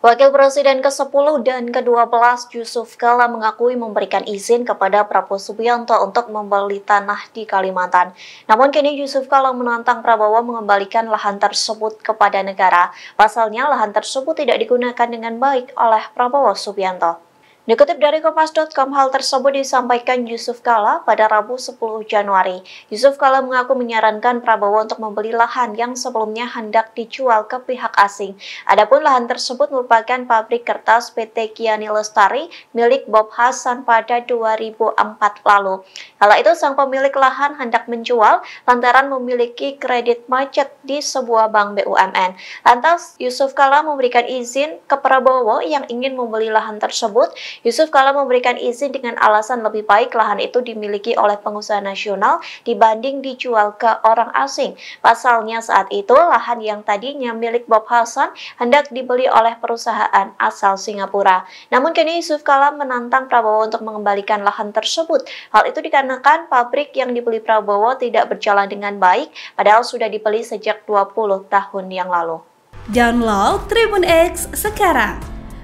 Wakil Presiden ke-10 dan ke-12 Yusuf Kala mengakui memberikan izin kepada Prabowo Subianto untuk membeli tanah di Kalimantan. Namun kini Yusuf Kala menantang Prabowo mengembalikan lahan tersebut kepada negara. Pasalnya lahan tersebut tidak digunakan dengan baik oleh Prabowo Subianto. Dikutip dari Kompas.com, hal tersebut disampaikan Yusuf Kala pada Rabu 10 Januari. Yusuf Kala mengaku menyarankan Prabowo untuk membeli lahan yang sebelumnya hendak dijual ke pihak asing. Adapun lahan tersebut merupakan pabrik kertas PT Kiani Lestari milik Bob Hasan pada 2004 lalu. Kala itu sang pemilik lahan hendak menjual lantaran memiliki kredit macet di sebuah bank BUMN. Lantas Yusuf Kala memberikan izin ke Prabowo yang ingin membeli lahan tersebut Yusuf Kala memberikan izin dengan alasan lebih baik lahan itu dimiliki oleh pengusaha nasional dibanding dijual ke orang asing. Pasalnya saat itu lahan yang tadinya milik Bob Hasan hendak dibeli oleh perusahaan asal Singapura. Namun kini Yusuf Kala menantang Prabowo untuk mengembalikan lahan tersebut. Hal itu dikarenakan pabrik yang dibeli Prabowo tidak berjalan dengan baik padahal sudah dibeli sejak 20 tahun yang lalu. Download Tribun X sekarang